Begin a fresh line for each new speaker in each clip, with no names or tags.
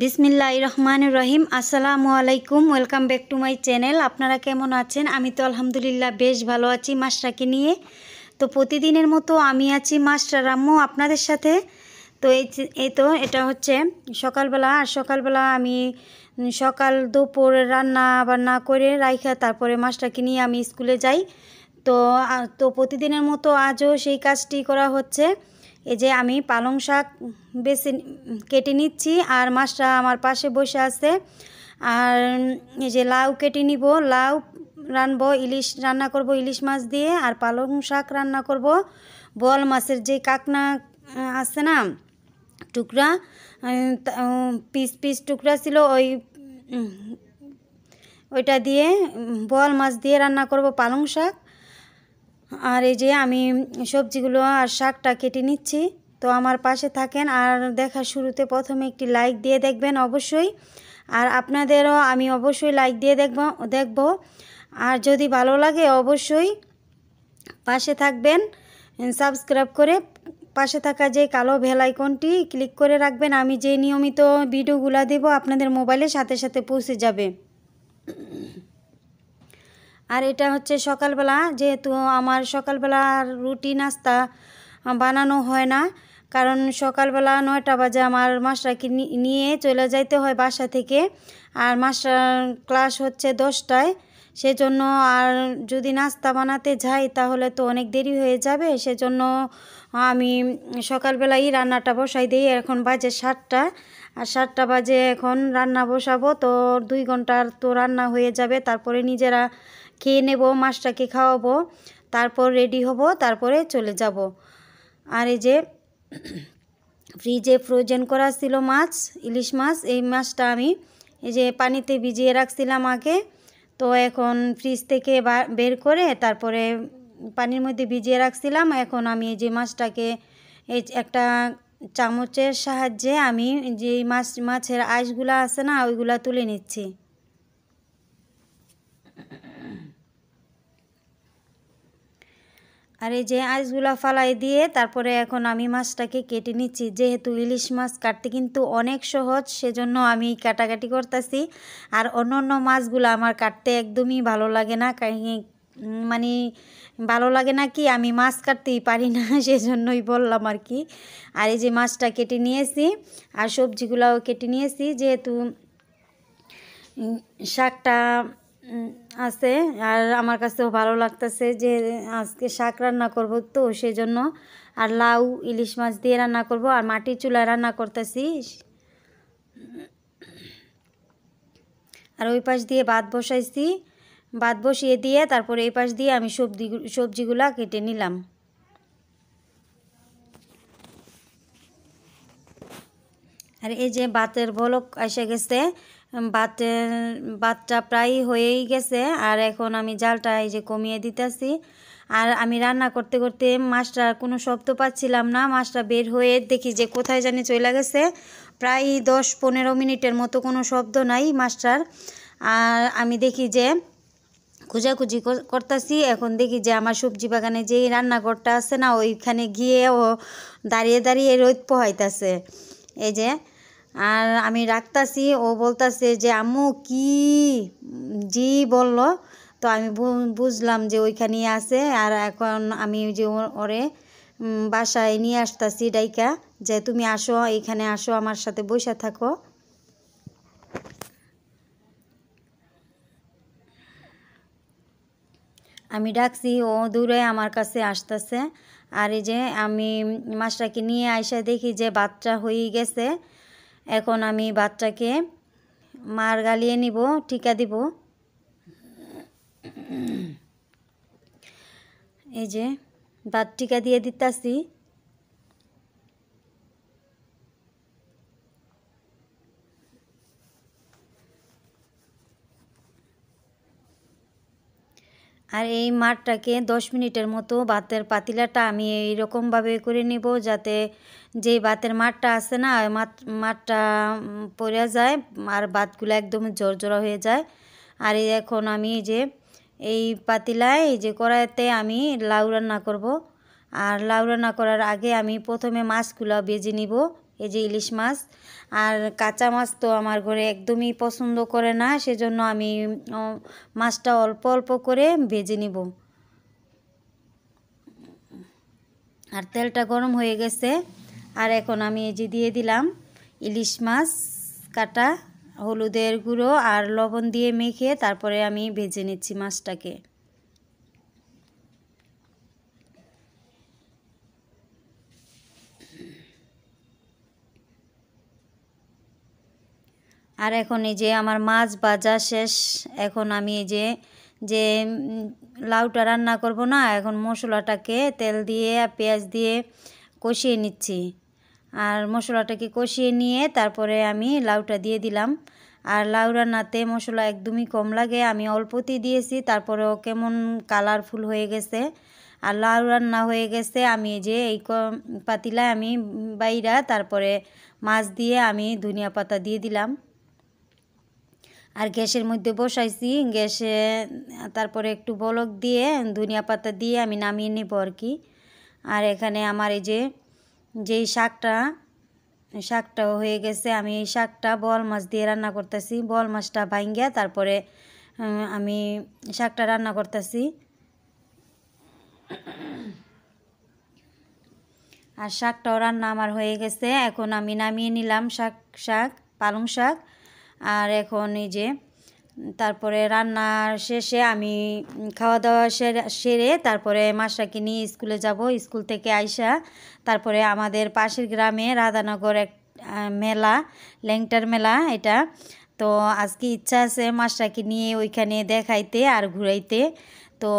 বিসমিল্লা রহমান রহিম আসসালামু আলাইকুম welcome back to my channel আপনারা কেমন আছেন আমি তো আলহামদুলিল্লাহ বেশ ভালো আছি মাস্টারকে নিয়ে তো প্রতিদিনের মতো আমি আছি মাস্টার আম্মু আপনাদের সাথে তো এই তো এটা হচ্ছে সকালবেলা আর সকালবেলা আমি সকাল দুপুর রান্না বান্না করে রাইখা তারপরে মাস্টারকে নিয়ে আমি স্কুলে যাই তো তো প্রতিদিনের মতো আজও সেই কাজটি করা হচ্ছে এই যে আমি পালং শাক বেছে কেটে নিচ্ছি আর মাছটা আমার পাশে বসে আছে আর এই যে লাউ কেটে নিব লাউ রানব ইলিশ রান্না করব ইলিশ মাছ দিয়ে আর পালং শাক রান্না করব বোয়াল মাছের যে কাকনা আছে না টুকরা পিস পিস টুকরা ছিল ওই ওইটা দিয়ে বোয়াল মাছ দিয়ে রান্না করব পালং শাক আর এই যে আমি সবজিগুলো আর শাকটা কেটে নিচ্ছি তো আমার পাশে থাকেন আর দেখা শুরুতে প্রথমে একটি লাইক দিয়ে দেখবেন অবশ্যই আর আপনাদেরও আমি অবশ্যই লাইক দিয়ে দেখব দেখব আর যদি ভালো লাগে অবশ্যই পাশে থাকবেন সাবস্ক্রাইব করে পাশে থাকা যে কালো ভেল আইকনটি ক্লিক করে রাখবেন আমি যে নিয়মিত ভিডিওগুলো দেব আপনাদের মোবাইলে সাথে সাথে পৌঁছে যাবে আর এটা হচ্ছে সকালবেলা যেহেতু আমার সকালবেলা রুটি নাস্তা বানানো হয় না কারণ সকালবেলা নয়টা বাজে আমার মাস্টারকে নিয়ে চলে যাইতে হয় বাসা থেকে আর মাস্টার ক্লাস হচ্ছে দশটায় সেজন্য আর যদি নাস্তা বানাতে যাই তাহলে তো অনেক দেরি হয়ে যাবে সেজন্য আমি সকালবেলাই রান্নাটা বসাই দিই এখন বাজে সাতটা আর সাতটা বাজে এখন রান্না বসাবো তো দুই ঘন্টার তো রান্না হয়ে যাবে তারপরে নিজেরা খেয়ে নেব মাছটাকে খাওয়াবো তারপর রেডি হব তারপরে চলে যাব আর এই যে ফ্রিজে ফ্রোজেন করা ছিল মাছ ইলিশ মাছ এই মাছটা আমি এই যে পানিতে ভিজিয়ে রাখছিলাম আগে তো এখন ফ্রিজ থেকে বের করে তারপরে পানির মধ্যে ভিজিয়ে রাখছিলাম এখন আমি এই যে মাছটাকে এই একটা চামচের সাহায্যে আমি যে মাছ মাছের আইসগুলো আছে না ওইগুলা তুলে নিচ্ছি আর এই যে আইসগুলো ফালাই দিয়ে তারপরে এখন আমি মাছটাকে কেটে নিচ্ছি যেহেতু ইলিশ মাছ কাটতে কিন্তু অনেক সহজ সেজন্য আমি কাটাকাটি করতেছি আর অন্য অন্য মাছগুলো আমার কাটতে একদমই ভালো লাগে না মানে ভালো লাগে না কি আমি মাছ কাটতেই পারি না সেজন্যই বললাম আর কি আর এই যে মাছটা কেটে নিয়েছি আর সবজিগুলাও কেটে নিয়েছি যেহেতু শাকটা আছে আর আমার কাছেও ভালো লাগতেছে যে আজকে শাক রান্না করব তো সেই জন্য আর লাউ ইলিশ মাছ দিয়ে রান্না করব আর মাটির চুলায় রান্না করতেছি আর ওই পাশ দিয়ে ভাত বসাইছি ভাত বসিয়ে দিয়ে তারপরে এই পাশ দিয়ে আমি সবজি সবজিগুলা কেটে নিলাম আর এই যে বাতের বলক এসে গেছে বাতের বাতটা প্রায় হয়েই গেছে আর এখন আমি জালটা এই যে কমিয়ে দিতেছি আর আমি রান্না করতে করতে মাছটা কোনো শব্দ পাচ্ছিলাম না মাছটা বের হয়ে দেখি যে কোথায় জানি চলে গেছে প্রায় দশ পনেরো মিনিটের মতো কোনো শব্দ নাই মাছটার আর আমি দেখি যে খোঁজাখুঁজি করতেছি এখন দেখি যে আমার সবজি বাগানে যেই রান্নাঘরটা আছে না ওইখানে গিয়ে ও দাঁড়িয়ে দাঁড়িয়ে রোদ পোহাইতেছে এই যে আর আমি রাখতাছি ও বলতাছে যে আম্মু কি জি বলল তো আমি বুঝলাম যে ওইখানেই আছে আর এখন আমি যে ওরে বাসায় নিয়ে আসতাছি ডাইকা যে তুমি আসো এখানে আসো আমার সাথে বসে থাকো আমি ডাকছি ও দূরে আমার কাছে আসতেছে আর এই যে আমি মাছটাকে নিয়ে আইসা দেখি যে বাচ্চা হয়ে গেছে এখন আমি বাচ্চাকে মার গালিয়ে নিব টিকা দিব এই যে বাদ টিকা দিয়ে দিতেছি আর এই মাঠটাকে দশ মিনিটের মতো বাতের পাতিলাটা আমি এইরকমভাবে করে নিব যাতে যে বাতের মাঠটা আছে না মাঠটা পড়ে যায় আর বাতগুলো একদম জর্জরা হয়ে যায় আর এখন আমি যে এই পাতিলায় এই যে কড়াইতে আমি লাউ রান্না করব আর লাউ রান্না করার আগে আমি প্রথমে মাছগুলো বেজে নিব এই যে ইলিশ মাছ আর কাঁচা মাছ তো আমার ঘরে একদমই পছন্দ করে না সেজন্য আমি মাছটা অল্প অল্প করে ভেজে নিব আর তেলটা গরম হয়ে গেছে আর এখন আমি এই যে দিয়ে দিলাম ইলিশ মাছ কাটা হলুদের গুঁড়ো আর লবণ দিয়ে মেখে তারপরে আমি ভেজে নিচ্ছি মাছটাকে আর এখন এই যে আমার মাছ বাজা শেষ এখন আমি এই যে যে লাউটা রান্না করব না এখন মশলাটাকে তেল দিয়ে পেঁয়াজ দিয়ে কষিয়ে নিচ্ছি আর মশলাটাকে কষিয়ে নিয়ে তারপরে আমি লাউটা দিয়ে দিলাম আর লাউ রান্নাতে মশলা একদমই কম লাগে আমি অল্পতেই দিয়েছি তারপরেও কেমন কালারফুল হয়ে গেছে আর লাউ রান্না হয়ে গেছে আমি যে এই পাতিলায় আমি বাইরা তারপরে মাছ দিয়ে আমি ধনিয়া পাতা দিয়ে দিলাম আর গ্যাসের মধ্যে বসাইছি গ্যাসে তারপরে একটু বলক দিয়ে ধনিয়া পাতা দিয়ে আমি নামিয়ে নেব আর কি আর এখানে আমার এই যে যেই শাকটা শাকটাও হয়ে গেছে আমি এই শাকটা বল মাছ দিয়ে রান্না করতেছি বল মাছটা ভাঙ্গিয়া তারপরে আমি শাকটা রান্না করতেছি আর শাকটাও রান্না আমার হয়ে গেছে এখন আমি নামিয়ে নিলাম শাক শাক পালং শাক আর এখন এই যে তারপরে রান্না শেষে আমি খাওয়া দাওয়া সেরে তারপরে মাসাকে নিয়ে স্কুলে যাব স্কুল থেকে আইসা তারপরে আমাদের পাশের গ্রামে রাধানগর এক মেলা ল্যাংটার মেলা এটা তো আজকে ইচ্ছা আছে মাসাকে নিয়ে ওইখানে দেখাইতে আর ঘুরাইতে তো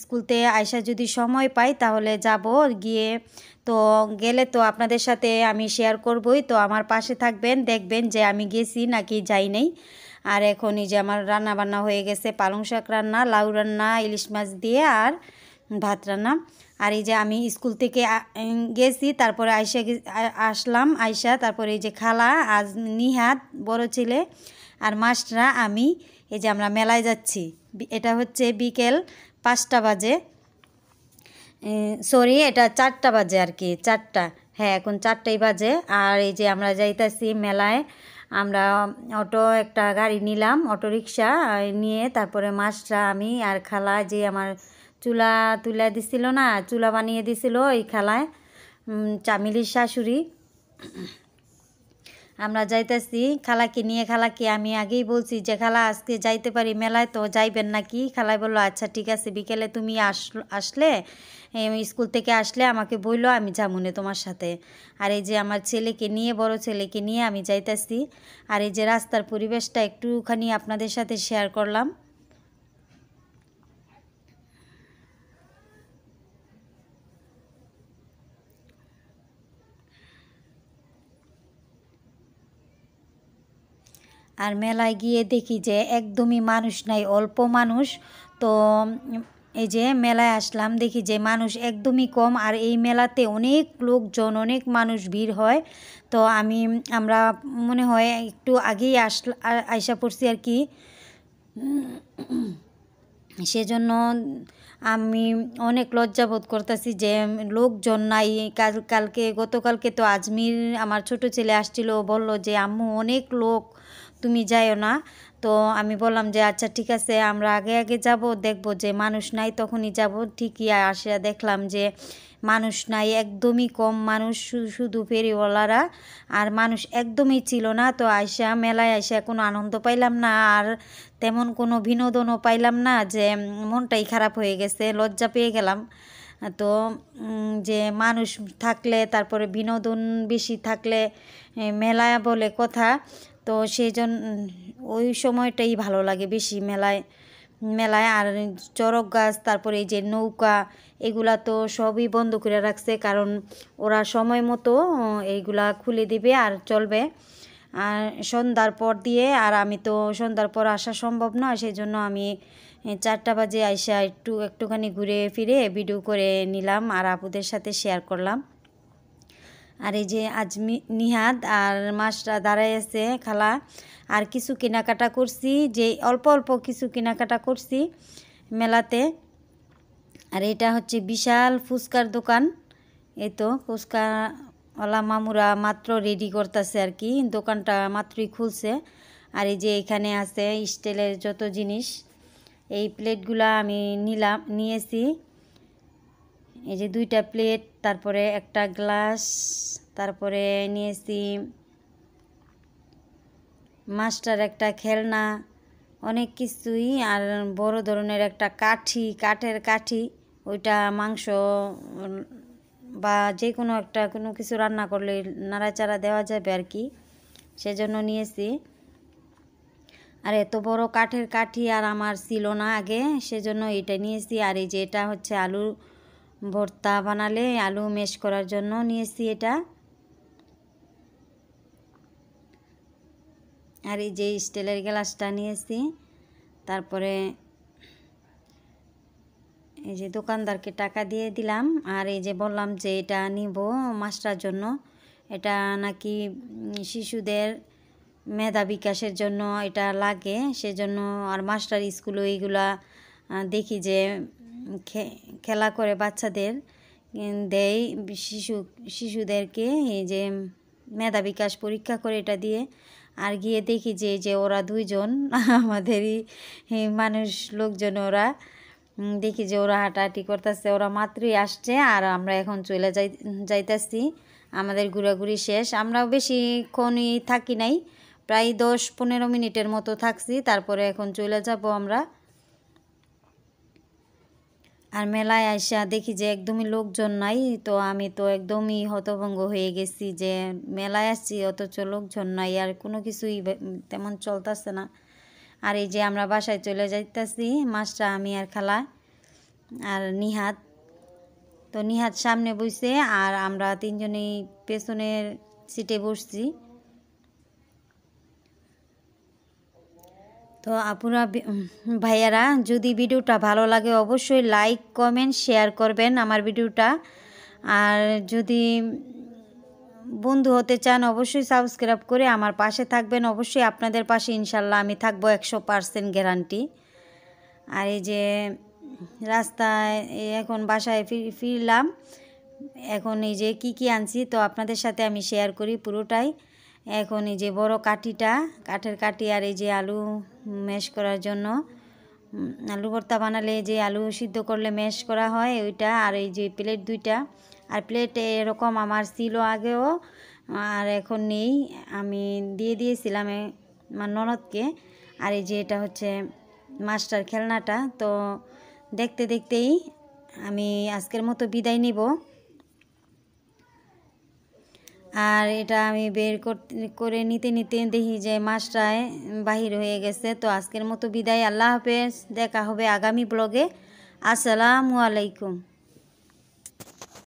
স্কুলতে আয়সা যদি সময় পাই তাহলে যাব গিয়ে তো গেলে তো আপনাদের সাথে আমি শেয়ার করবই তো আমার পাশে থাকবেন দেখবেন যে আমি গেছি নাকি যাই নাই আর এখন এই যে আমার রান্না বান্না হয়ে গেছে পালং শাক রান্না লাউ রান্না ইলিশ মাছ দিয়ে আর ভাত রান্না আর এই যে আমি স্কুল থেকে গেছি তারপরে আয়সা আসলাম আয়সা তারপরে এই যে খালা আজ নিহাত বড় ছেলে আর মাস্টরা আমি এই যে আমরা মেলায় যাচ্ছি এটা হচ্ছে বিকেল পাঁচটা বাজে সরি এটা চারটা বাজে আর কি চারটা হ্যাঁ এখন চারটাই বাজে আর এই যে আমরা যাইতাছি মেলায় আমরা অটো একটা গাড়ি নিলাম অটো রিক্সা নিয়ে তারপরে মাছটা আমি আর খালা যে আমার চুলা তুলে দিছিল না চুলা বানিয়ে দিছিল ওই খালায় চামিলির শাশুড়ি আমরা যাইতেছি খালাকে নিয়ে খালাকে আমি আগেই বলছি যে খালা আজকে যাইতে পারি মেলায় তো যাইবেন নাকি খালাই বললো আচ্ছা ঠিক আছে বিকেলে তুমি আস আসলে স্কুল থেকে আসলে আমাকে বললো আমি যামুনে তোমার সাথে আর এই যে আমার ছেলেকে নিয়ে বড় ছেলেকে নিয়ে আমি যাইতেছি আর এই যে রাস্তার পরিবেশটা একটুখানি আপনাদের সাথে শেয়ার করলাম আর মেলায় গিয়ে দেখি যে একদমই মানুষ নাই অল্প মানুষ তো এই যে মেলায় আসলাম দেখি যে মানুষ একদমই কম আর এই মেলাতে অনেক লোকজন অনেক মানুষ ভিড় হয় তো আমি আমরা মনে হয় একটু আগেই আসল আইসা পড়ছি আর কি সেজন্য আমি অনেক লজ্জাবোধ করতেছি যে লোকজন নাই কাল কালকে গতকালকে তো আজমির আমার ছোট ছেলে আসছিল বলল যে আম্মু অনেক লোক তুমি যাইও না তো আমি বললাম যে আচ্ছা ঠিক আছে আমরা আগে আগে যাব দেখব যে মানুষ নাই তখনই যাব ঠিকই আসিয়া দেখলাম যে মানুষ নাই একদমই কম মানুষ শুধু ফেরিওয়ালারা আর মানুষ একদমই ছিল না তো আইসা মেলায় আইসা কোনো আনন্দ পাইলাম না আর তেমন কোনো বিনোদনও পাইলাম না যে মনটাই খারাপ হয়ে গেছে লজ্জা পেয়ে গেলাম তো যে মানুষ থাকলে তারপরে বিনোদন বেশি থাকলে মেলা বলে কথা তো সেই জন্য ওই সময়টাই ভালো লাগে বেশি মেলায় মেলায় আর চরক গাছ তারপরে এই যে নৌকা এগুলা তো সবই বন্ধ করে রাখছে কারণ ওরা সময় মতো এইগুলা খুলে দিবে আর চলবে আর সন্ধ্যার পর দিয়ে আর আমি তো সন্ধ্যার পর আসা সম্ভব না সেই জন্য আমি চারটা বাজে আইসা একটু একটুখানি ঘুরে ফিরে ভিডিও করে নিলাম আর আপুদের সাথে শেয়ার করলাম আর এই যে আজ নিহাদ আর মাসরা দাঁড়াই আছে খালা আর কিছু কেনাকাটা করছি যে অল্প অল্প কিছু কেনাকাটা করছি মেলাতে আর এটা হচ্ছে বিশাল ফুচকার দোকান এই তো ফুচকা ওলা মামুরা মাত্র রেডি করতেছে আর কি দোকানটা মাত্রই খুলছে আর এই যে এখানে আছে স্টিলের যত জিনিস এই প্লেটগুলা আমি নিলাম নিয়েছি এই যে দুইটা প্লেট তারপরে একটা গ্লাস তারপরে নিয়েছি মাস্টার একটা খেলনা অনেক কিছুই আর বড় ধরনের একটা কাঠি কাঠের কাঠি ওইটা মাংস বা যে কোনো একটা কোনো কিছু রান্না করলে নাড়াচাড়া দেওয়া যাবে আর কি সেজন্য নিয়েছি আর এত বড় কাঠের কাঠি আর আমার ছিল না আগে সেজন্য এটা নিয়েছি আর এই যে এটা হচ্ছে আলু ভর্তা বানালে আলু মেশ করার জন্য নিয়েছি এটা আর এই যে স্টিলের গ্লাসটা নিয়েছি তারপরে এই যে দোকানদারকে টাকা দিয়ে দিলাম আর এই যে বললাম যে এটা নিব মাস্টার জন্য এটা নাকি শিশুদের মেধা বিকাশের জন্য এটা লাগে সেজন্য আর মাস্টার স্কুলও এইগুলা দেখি যে খেলা করে বাচ্চাদের দেয় শিশু শিশুদেরকে এই যে মেধা বিকাশ পরীক্ষা করে এটা দিয়ে আর গিয়ে দেখি যে যে ওরা দুইজন আমাদেরই মানুষ লোকজন ওরা দেখি যে ওরা হাঁটাহাঁটি করতেছে ওরা মাত্রই আসছে আর আমরা এখন চলে যাই যাইতেছি আমাদের ঘোরাঘুরি শেষ আমরাও বেশিক্ষণই থাকি নাই প্রায় দশ পনেরো মিনিটের মতো থাকছি তারপরে এখন চলে যাব আমরা আর মেলায় আসা দেখি যে একদমই লোকজন নাই তো আমি তো একদমই হতভঙ্গ হয়ে গেছি যে মেলায় আসছি অথচ লোকজন নাই আর কোনো কিছুই তেমন চলতেছে না আর এই যে আমরা বাসায় চলে যাইতেছি মাছটা আমি আর খালা আর নিহাত তো নিহাত সামনে বসে আর আমরা তিনজনেই পেছনের সিটে বসছি তো আপুরা ভাইয়ারা যদি ভিডিওটা ভালো লাগে অবশ্যই লাইক কমেন্ট শেয়ার করবেন আমার ভিডিওটা আর যদি বন্ধু হতে চান অবশ্যই সাবস্ক্রাইব করে আমার পাশে থাকবেন অবশ্যই আপনাদের পাশে ইনশাল্লাহ আমি থাকবো একশো পারসেন্ট গ্যারান্টি আর এই যে রাস্তায় এখন বাসায় ফিরলাম এখন এই যে কি কি আনছি তো আপনাদের সাথে আমি শেয়ার করি পুরোটাই এখন এই যে বড় কাঠিটা কাঠের কাঠি আর এই যে আলু ম্যাশ করার জন্য আলু ভর্তা বানালে যে আলু সিদ্ধ করলে ম্যাশ করা হয় ওইটা আর এই যে প্লেট দুইটা আর প্লেট এরকম আমার ছিল আগেও আর এখন নেই আমি দিয়ে দিয়েছিলাম আমার ননদকে আর এই যে এটা হচ্ছে মাস্টার খেলনাটা তো দেখতে দেখতেই আমি আজকের মতো বিদায় নিব আর এটা আমি বের করে নিতে নিতে দেখি যে মাছটায় বাহির হয়ে গেছে তো আজকের মতো বিদায় আল্লাহ হাফেজ দেখা হবে আগামী ব্লগে আসসালামু আলাইকুম